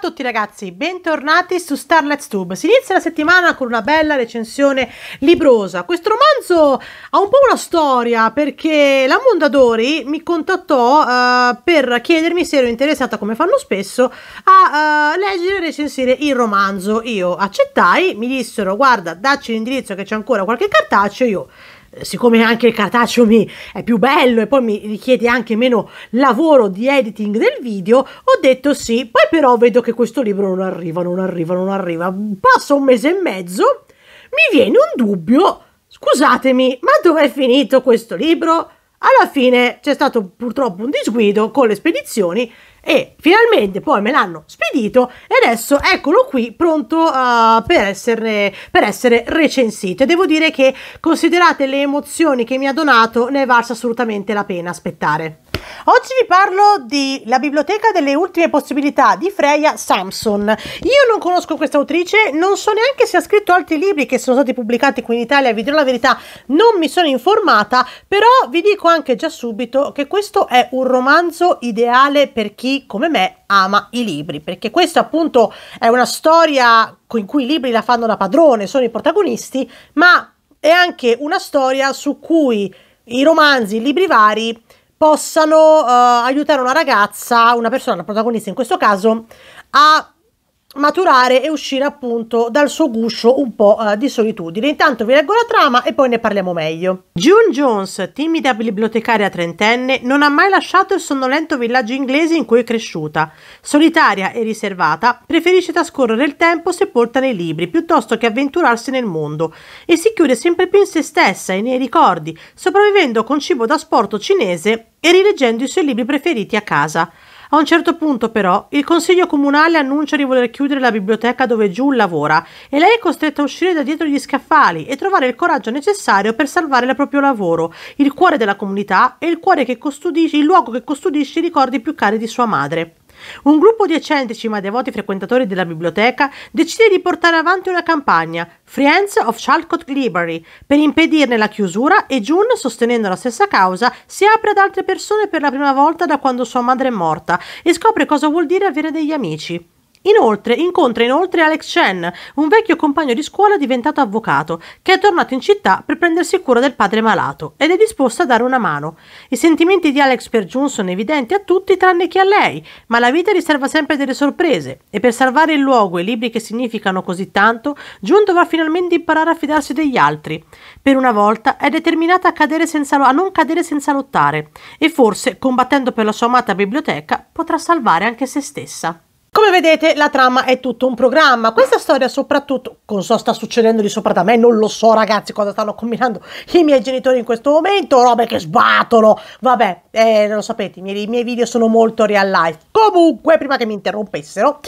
a tutti ragazzi, bentornati su Starlet's Tube. Si inizia la settimana con una bella recensione librosa. Questo romanzo ha un po' una storia perché la Mondadori mi contattò uh, per chiedermi se ero interessata, come fanno spesso, a uh, leggere e recensire il romanzo. Io accettai, mi dissero guarda dacci l'indirizzo che c'è ancora qualche cartaceo, io siccome anche il cartaceo mi è più bello e poi mi richiede anche meno lavoro di editing del video, ho detto sì, poi però vedo che questo libro non arriva, non arriva, non arriva. Passa un mese e mezzo, mi viene un dubbio, scusatemi, ma dove è finito questo libro? Alla fine c'è stato purtroppo un disguido con le spedizioni e finalmente poi me l'hanno spedito e adesso eccolo qui pronto uh, per, esserne, per essere recensito e devo dire che considerate le emozioni che mi ha donato ne è valsa assolutamente la pena aspettare. Oggi vi parlo di La biblioteca delle ultime possibilità di Freya Samson. Io non conosco questa autrice, non so neanche se ha scritto altri libri che sono stati pubblicati qui in Italia, vi dirò la verità, non mi sono informata, però vi dico anche già subito che questo è un romanzo ideale per chi come me ama i libri, perché questa appunto è una storia in cui i libri la fanno da padrone, sono i protagonisti, ma è anche una storia su cui i romanzi, i libri vari possano uh, aiutare una ragazza, una persona, la protagonista in questo caso, a maturare e uscire appunto dal suo guscio un po' uh, di solitudine. Intanto vi leggo la trama e poi ne parliamo meglio. June Jones, timida bibliotecaria trentenne, non ha mai lasciato il sonnolento villaggio inglese in cui è cresciuta. Solitaria e riservata, preferisce trascorrere il tempo sepolta nei libri piuttosto che avventurarsi nel mondo e si chiude sempre più in se stessa e nei ricordi, sopravvivendo con cibo da sporto cinese e rileggendo i suoi libri preferiti a casa. A un certo punto però il consiglio comunale annuncia di voler chiudere la biblioteca dove June lavora e lei è costretta a uscire da dietro gli scaffali e trovare il coraggio necessario per salvare il proprio lavoro, il cuore della comunità e il, cuore che custodisce, il luogo che custodisce i ricordi più cari di sua madre. Un gruppo di eccentrici ma devoti frequentatori della biblioteca decide di portare avanti una campagna, Friends of Charlotte Library, per impedirne la chiusura e June, sostenendo la stessa causa, si apre ad altre persone per la prima volta da quando sua madre è morta e scopre cosa vuol dire avere degli amici. Inoltre incontra inoltre Alex Chen, un vecchio compagno di scuola diventato avvocato, che è tornato in città per prendersi cura del padre malato ed è disposto a dare una mano. I sentimenti di Alex per Jun sono evidenti a tutti tranne che a lei, ma la vita riserva sempre delle sorprese e per salvare il luogo e i libri che significano così tanto, Jun dovrà finalmente imparare a fidarsi degli altri. Per una volta è determinata a, cadere senza, a non cadere senza lottare e forse, combattendo per la sua amata biblioteca, potrà salvare anche se stessa. Come vedete la trama è tutto un programma, questa storia soprattutto, non so sta succedendo di sopra da me, non lo so ragazzi cosa stanno combinando i miei genitori in questo momento, robe che sbattono, vabbè, eh, lo sapete, i miei, i miei, video sono molto real life. Comunque, prima che mi interrompessero,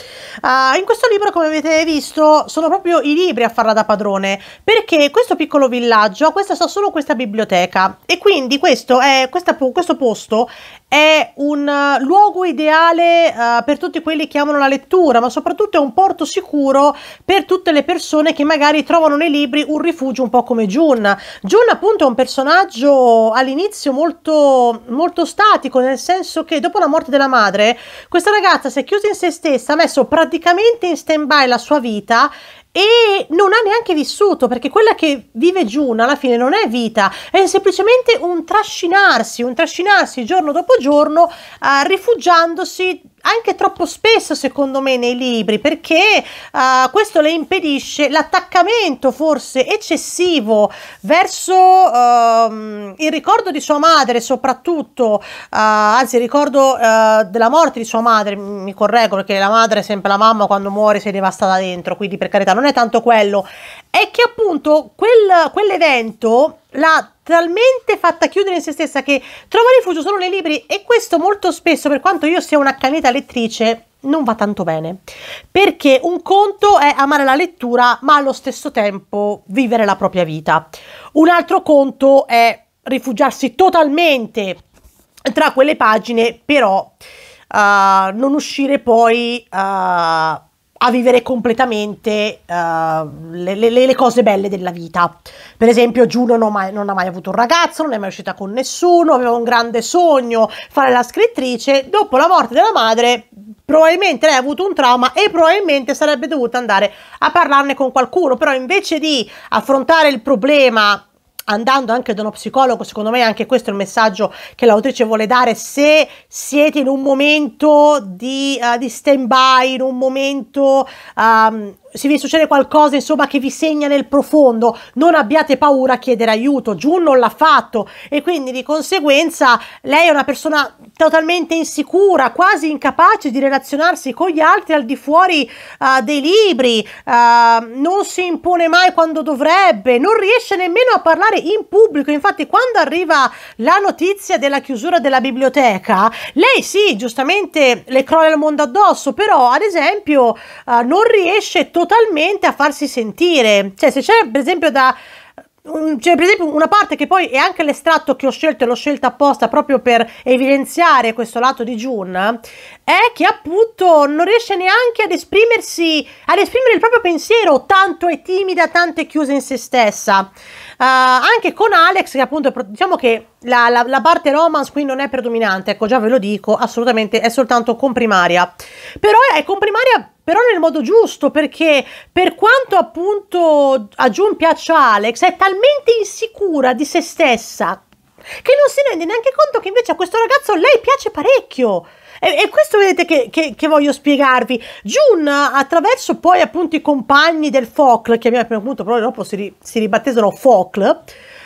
uh, in questo libro come avete visto sono proprio i libri a farla da padrone, perché questo piccolo villaggio ha solo questa biblioteca e quindi questo, è, questa, questo posto è un eh, luogo ideale uh, per tutti quelli che amano la lettura, ma soprattutto è un porto sicuro per tutte le persone che magari trovano nei libri un rifugio un po' come Jun. Jun appunto è un personaggio all'inizio molto, molto statico, nel senso che dopo la morte della madre, questa ragazza si è chiusa in se stessa, ha messo praticamente in stand-by la sua vita e non ha neanche vissuto perché quella che vive giù alla fine non è vita, è semplicemente un trascinarsi, un trascinarsi giorno dopo giorno eh, rifugiandosi anche troppo spesso secondo me nei libri perché uh, questo le impedisce l'attaccamento forse eccessivo verso uh, il ricordo di sua madre soprattutto uh, anzi il ricordo eh, della morte di sua madre mi correggo perché la madre è sempre la mamma quando muore si è devastata dentro quindi per carità non è tanto quello è che appunto quel, quell'evento l'ha talmente fatta chiudere in se stessa che trova rifugio solo nei libri e questo molto spesso, per quanto io sia una un'accanita lettrice, non va tanto bene. Perché un conto è amare la lettura, ma allo stesso tempo vivere la propria vita. Un altro conto è rifugiarsi totalmente tra quelle pagine, però uh, non uscire poi uh, a vivere completamente uh, le, le, le, cose belle della vita. Per esempio, Giuno non, non, ha mai avuto un ragazzo, non è mai uscita con nessuno, aveva un grande sogno, fare la scrittrice. Dopo la morte della madre, probabilmente lei ha avuto un trauma e probabilmente sarebbe dovuta andare a parlarne con qualcuno, però invece di affrontare il problema andando anche da uno psicologo, secondo me anche questo è il messaggio che l'autrice vuole dare, se siete in un momento di, uh, di stand by, in un momento um, se vi succede qualcosa insomma che vi segna nel profondo, non abbiate paura a chiedere aiuto. June non l'ha fatto e quindi di conseguenza lei è una persona totalmente insicura, quasi incapace di relazionarsi con gli altri al di fuori uh, dei libri, uh, non si impone mai quando dovrebbe, non riesce nemmeno a parlare in pubblico. Infatti quando arriva la notizia della chiusura della biblioteca, lei sì, giustamente le crolla il mondo addosso, però ad esempio uh, non riesce a totalmente a farsi sentire. Cioè, se c'è per esempio da C'è cioè, per esempio, una parte che poi è anche l'estratto che ho scelto e l'ho scelta apposta proprio per evidenziare questo lato di June, è che appunto non riesce neanche ad esprimersi, ad esprimere il proprio pensiero, tanto è timida, tanto è chiusa in se stessa. Uh, anche con Alex, che appunto diciamo che la, la, la, parte romance qui non è predominante, ecco già ve lo dico, assolutamente è soltanto comprimaria. Però è comprimaria però nel modo giusto, perché per quanto appunto a June piaccia Alex, è talmente insicura di se stessa che non si rende neanche conto che invece a questo ragazzo lei piace parecchio. E, e questo vedete che, che, che, voglio spiegarvi. June, attraverso poi appunto i compagni del Focl, che appunto però dopo si, ri, si ribattesero Focl,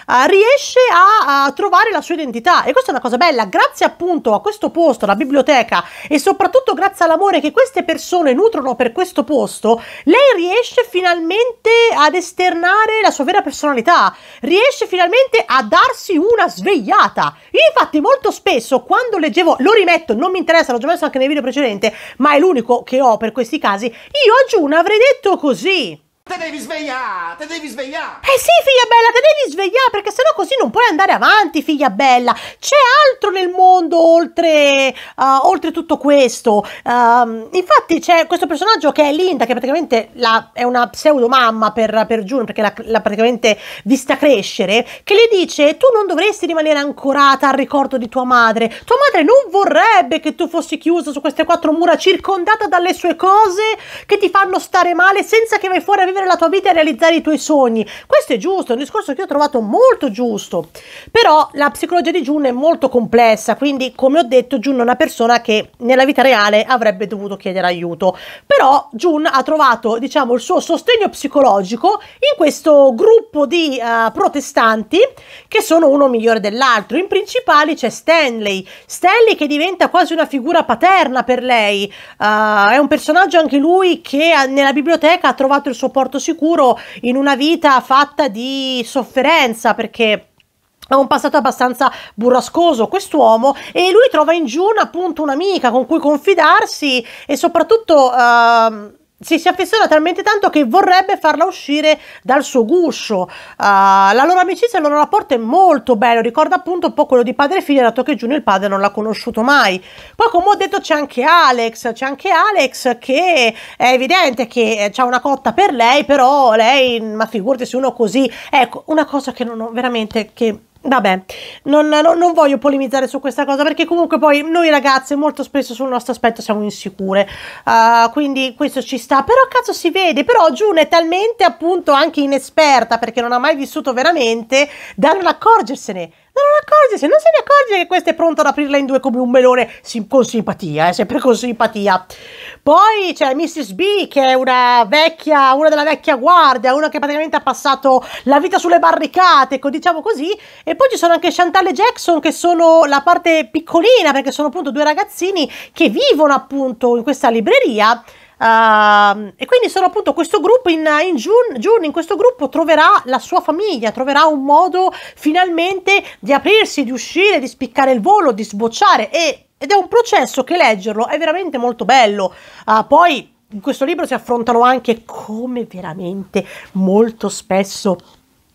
eh, riesce a, a, trovare la sua identità e questa è una cosa bella grazie appunto a questo posto alla biblioteca e soprattutto grazie all'amore che queste persone nutrono per questo posto lei riesce finalmente ad esternare la sua vera personalità riesce finalmente a darsi una svegliata infatti molto spesso quando leggevo lo rimetto non mi interessa l'ho già messo anche nel video precedente ma è l'unico che ho per questi casi io a Giuna avrei detto così Te devi svegliare, te devi svegliare. Eh sì, figlia bella, te devi svegliare perché sennò così non puoi andare avanti, figlia bella. C'è altro nel mondo oltre, uh, oltre tutto questo. Uh, infatti c'è questo personaggio che è Linda, che praticamente la, è una pseudo mamma per, per June, perché l'ha praticamente vista crescere, che le dice tu non dovresti rimanere ancorata al ricordo di tua madre. Tua madre non vorrebbe che tu fossi chiusa su queste quattro mura circondata dalle sue cose che ti fanno stare male senza che vai fuori a vivere vivere la tua vita e realizzare i tuoi sogni. Questo è giusto, è un discorso che ho trovato molto giusto. Però la psicologia di Jun è molto complessa, quindi come ho detto Jun è una persona che nella vita reale avrebbe dovuto chiedere aiuto. Però Jun ha trovato, diciamo, il suo sostegno psicologico in questo gruppo di uh, protestanti che sono uno migliore dell'altro. In principali c'è Stanley, Stanley che diventa quasi una figura paterna per lei. Uh, è un personaggio anche lui che eh, nella biblioteca ha trovato il suo porto porto sicuro in una vita fatta di sofferenza perché ha un passato abbastanza burrascoso quest'uomo e lui trova in June appunto un'amica con cui confidarsi e soprattutto... Uh, si, si affeziona talmente tanto che vorrebbe farla uscire dal suo guscio. Uh, la loro amicizia, il loro rapporto è molto bello, ricorda appunto un po' quello di padre e figlia, dato che Giulio il padre non l'ha conosciuto mai. Poi come ho detto c'è anche Alex, c'è anche Alex che è evidente che eh, ha una cotta per lei, però lei, ma figurati se uno così, ecco, una cosa che non ho veramente, che Vabbè, non, non, non, voglio polemizzare su questa cosa perché comunque poi noi ragazze molto spesso sul nostro aspetto siamo insicure, uh, quindi questo ci sta, però cazzo si vede, però June è talmente appunto anche inesperta perché non ha mai vissuto veramente da non accorgersene non accorgersi, non se ne accorge che questo è pronto ad aprirla in due come un melone sim con simpatia, eh, sempre con simpatia. Poi c'è Mrs. B che è una vecchia, una della vecchia guardia, una che praticamente ha passato la vita sulle barricate, diciamo così. E poi ci sono anche Chantal e Jackson che sono la parte piccolina perché sono appunto due ragazzini che vivono appunto in questa libreria Uh, e quindi sono appunto questo gruppo in, in June, June, in questo gruppo troverà la sua famiglia, troverà un modo finalmente di aprirsi, di uscire, di spiccare il volo, di sbocciare e, ed è un processo che leggerlo è veramente molto bello. Uh, poi in questo libro si affrontano anche come veramente molto spesso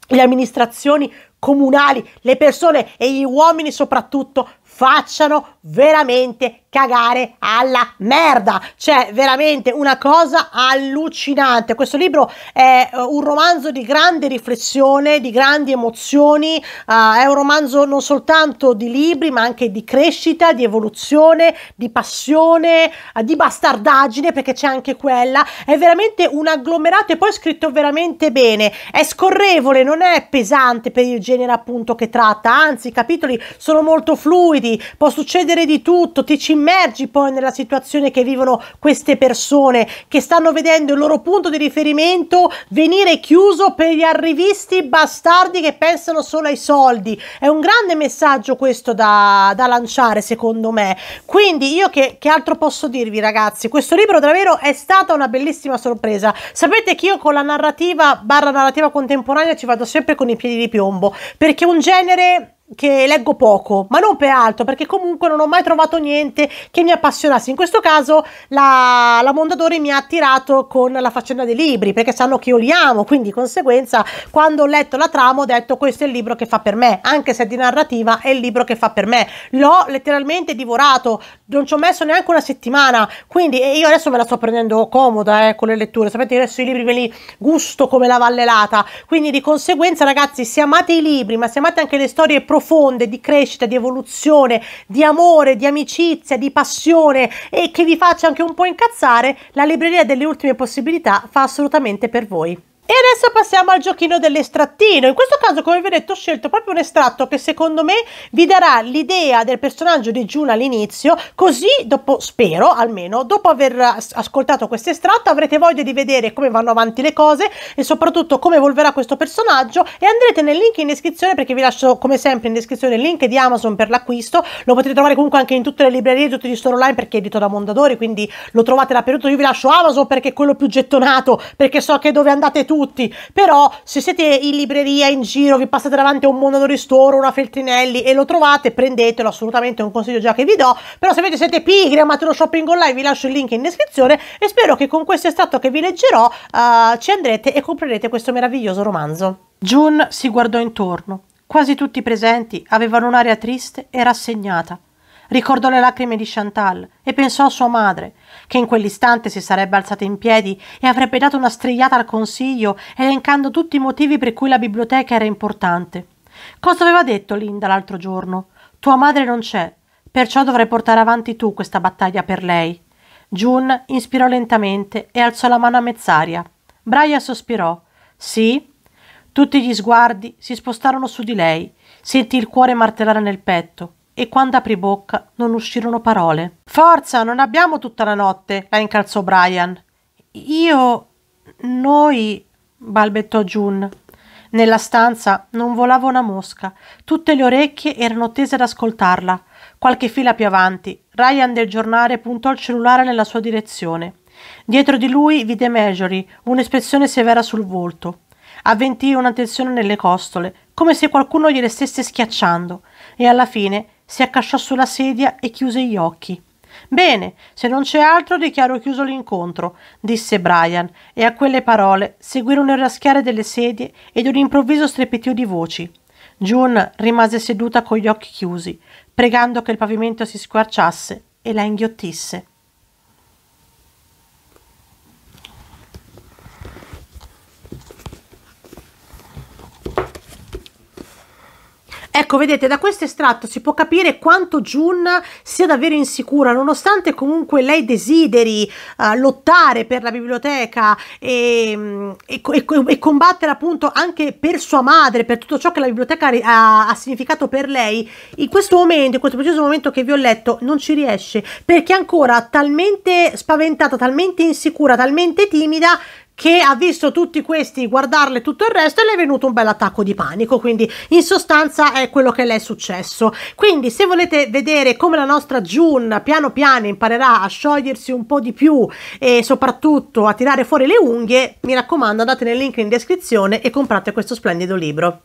le amministrazioni comunali, le persone e gli uomini soprattutto facciano veramente cagare alla merda. Cioè, veramente una cosa allucinante. Questo libro è eh, un romanzo di grande riflessione, di grandi emozioni, uh, è un romanzo non soltanto di libri, ma anche di crescita, di evoluzione, di passione, uh, di bastardaggine, perché c'è anche quella. È veramente un agglomerato e poi scritto veramente bene. È scorrevole, non è pesante per il genere appunto che tratta, anzi i capitoli sono molto fluidi fluidi, può succedere di tutto, ti ci immergi poi nella situazione che vivono queste persone che stanno vedendo il loro punto di riferimento venire chiuso per gli arrivisti bastardi che pensano solo ai soldi. È un grande messaggio questo da, da lanciare secondo me. Quindi io che, che altro posso dirvi ragazzi? Questo libro davvero è stata una bellissima sorpresa. Sapete che io con la narrativa barra narrativa contemporanea ci vado sempre con i piedi di piombo perché un genere che leggo poco, ma non per altro, perché comunque non ho mai trovato niente che mi appassionasse. In questo caso la, la Mondadori mi ha attirato con la faccenda dei libri, perché sanno che io li amo, quindi di conseguenza quando ho letto la trama ho detto questo è il libro che fa per me, anche se è di narrativa è il libro che fa per me. L'ho letteralmente divorato, non ci ho messo neanche una settimana, quindi io adesso me la sto prendendo comoda eh, con le letture, sapete adesso i libri me li gusto come la vallelata, quindi di conseguenza ragazzi se amate i libri, ma se amate anche le storie profonde, profonde di crescita, di evoluzione, di amore, di amicizia, di passione e che vi faccia anche un po' incazzare, la libreria delle ultime possibilità fa assolutamente per voi. E adesso passiamo al giochino dell'estrattino. In questo caso, come vi ho detto, ho scelto proprio un estratto che secondo me vi darà l'idea del personaggio di June all'inizio, così dopo, spero almeno, dopo aver ascoltato questo estratto avrete voglia di vedere come vanno avanti le cose e soprattutto come evolverà questo personaggio e andrete nel link in descrizione perché vi lascio come sempre in descrizione il link di Amazon per l'acquisto, lo potete trovare comunque anche in tutte le librerie, tutti gli store online perché è edito da Mondadori, quindi lo trovate dappertutto. Io vi lascio Amazon perché è quello più gettonato, perché so che dove andate tutti tutti, però se siete in libreria, in giro, vi passate davanti a un mondo Ristoro, una Feltrinelli e lo trovate, prendetelo assolutamente, è un consiglio già che vi do, però se invece siete pigri, amate lo shopping online, vi lascio il link in descrizione e spero che con questo estratto che vi leggerò uh, ci andrete e comprerete questo meraviglioso romanzo. June si guardò intorno. Quasi tutti i presenti avevano un'aria triste e rassegnata. Ricordò le lacrime di Chantal e pensò a sua madre, che in quell'istante si sarebbe alzata in piedi e avrebbe dato una strigliata al consiglio, elencando tutti i motivi per cui la biblioteca era importante. Cosa aveva detto Linda l'altro giorno? Tua madre non c'è, perciò dovrai portare avanti tu questa battaglia per lei. June inspirò lentamente e alzò la mano a Mezzaria. Braia sospirò. Sì? Tutti gli sguardi si spostarono su di lei. Sentì il cuore martellare nel petto e quando aprì bocca non uscirono parole. Forza, non abbiamo tutta la notte, la incalzò Brian. Io. noi. balbettò June. Nella stanza non volava una mosca, tutte le orecchie erano tese ad ascoltarla. Qualche fila più avanti, Ryan del giornale puntò il cellulare nella sua direzione. Dietro di lui vide Majori, un'espressione severa sul volto. Avventì una tensione nelle costole, come se qualcuno gliele stesse schiacciando, e alla fine si accasciò sulla sedia e chiuse gli occhi. Bene, se non c'è altro dichiaro chiuso l'incontro, disse Brian, e a quelle parole seguirono il raschiare delle sedie ed un improvviso strepitio di voci. June rimase seduta con gli occhi chiusi, pregando che il pavimento si squarciasse e la inghiottisse. Ecco, vedete, da questo estratto si può capire quanto Jun sia davvero insicura, nonostante comunque lei desideri uh, lottare per la biblioteca e, mm, e, e, e, combattere appunto anche per sua madre, per tutto ciò che la biblioteca ha, ha significato per lei, in questo momento, in questo preciso momento che vi ho letto, non ci riesce, perché è ancora talmente spaventata, talmente insicura, talmente timida, che ha visto tutti questi guardarle tutto il resto e le è venuto un bel attacco di panico, quindi in sostanza è quello che le è successo. Quindi se volete vedere come la nostra June piano piano imparerà a sciogliersi un po' di più e soprattutto a tirare fuori le unghie, mi raccomando andate nel link in descrizione e comprate questo splendido libro.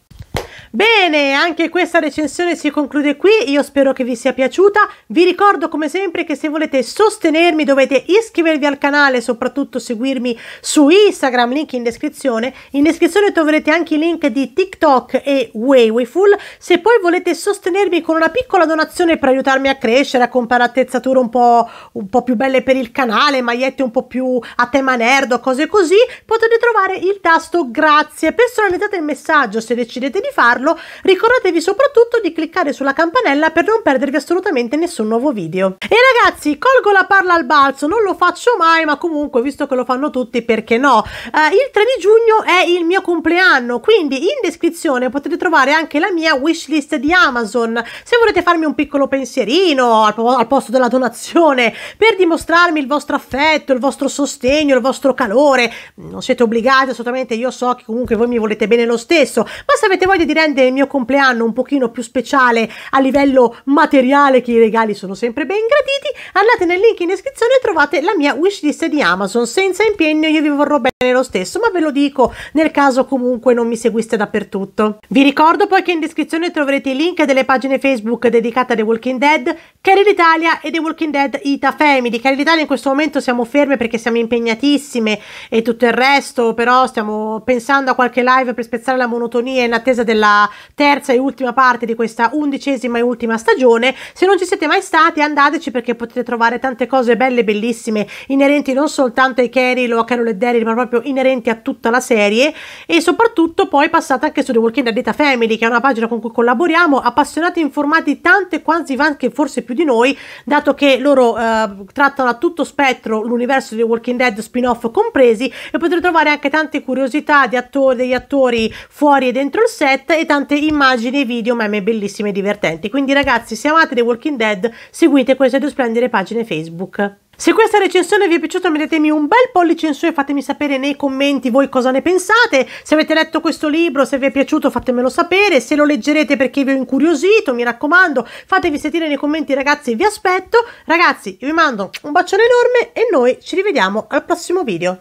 Bene, anche questa recensione si conclude qui, io spero che vi sia piaciuta, vi ricordo come sempre che se volete sostenermi dovete iscrivervi al canale e soprattutto seguirmi su Instagram, link in descrizione, in descrizione troverete anche i link di TikTok e Waywayful, se poi volete sostenermi con una piccola donazione per aiutarmi a crescere, a comprare attrezzature un po', un po' più belle per il canale, magliette un po' più a tema nerd o cose così, potete trovare il tasto grazie, personalizzate il messaggio se decidete di farlo farlo, ricordatevi soprattutto di cliccare sulla campanella per non perdervi assolutamente nessun nuovo video. E ragazzi, colgo la parla al balzo, non lo faccio mai, ma comunque visto che lo fanno tutti, perché no? Eh, il 3 di giugno è il mio compleanno, quindi in descrizione potete trovare anche la mia wishlist di Amazon. Se volete farmi un piccolo pensierino al, po al posto della donazione per dimostrarmi il vostro affetto, il vostro sostegno, il vostro calore, non siete obbligati assolutamente, io so che comunque voi mi volete bene lo stesso, ma se avete voglia di rendere rende il mio compleanno un pochino più speciale a livello materiale che i regali sono sempre ben graditi, andate nel link in descrizione e trovate la mia wishlist di Amazon. Senza impegno io vi vorrò bene lo stesso, ma ve lo dico nel caso comunque non mi seguiste dappertutto. Vi ricordo poi che in descrizione troverete i link delle pagine Facebook dedicate a The Walking Dead, Carrie l'Italia e The Walking Dead Ita Family. Di Carrie l'Italia in questo momento siamo ferme perché siamo impegnatissime e tutto il resto, però stiamo pensando a qualche live per spezzare la monotonia in attesa della terza e ultima parte di questa undicesima e ultima stagione. Se non ci siete mai stati, andateci perché potete trovare tante cose belle, bellissime, inerenti non soltanto ai Carol o a Carol e Daryl, ma proprio inerenti a tutta la serie. E soprattutto poi passate anche su The Walking Dead Data Family, che è una pagina con cui collaboriamo, appassionati e informati tante quasi anche forse più di noi, dato che loro eh, trattano a tutto spettro l'universo di The Walking Dead spin-off compresi e potete trovare anche tante curiosità di attori, degli attori fuori e dentro il set e tante immagini, e video, meme bellissime e divertenti. Quindi ragazzi, se amate The Walking Dead, seguite queste due splendide pagine Facebook. Se questa recensione vi è piaciuta mettetemi un bel pollice in su e fatemi sapere nei commenti voi cosa ne pensate, se avete letto questo libro, se vi è piaciuto fatemelo sapere, se lo leggerete perché vi ho incuriosito, mi raccomando, fatevi sentire nei commenti ragazzi, vi aspetto, ragazzi vi mando un bacione enorme e noi ci rivediamo al prossimo video.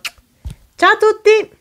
Ciao a tutti!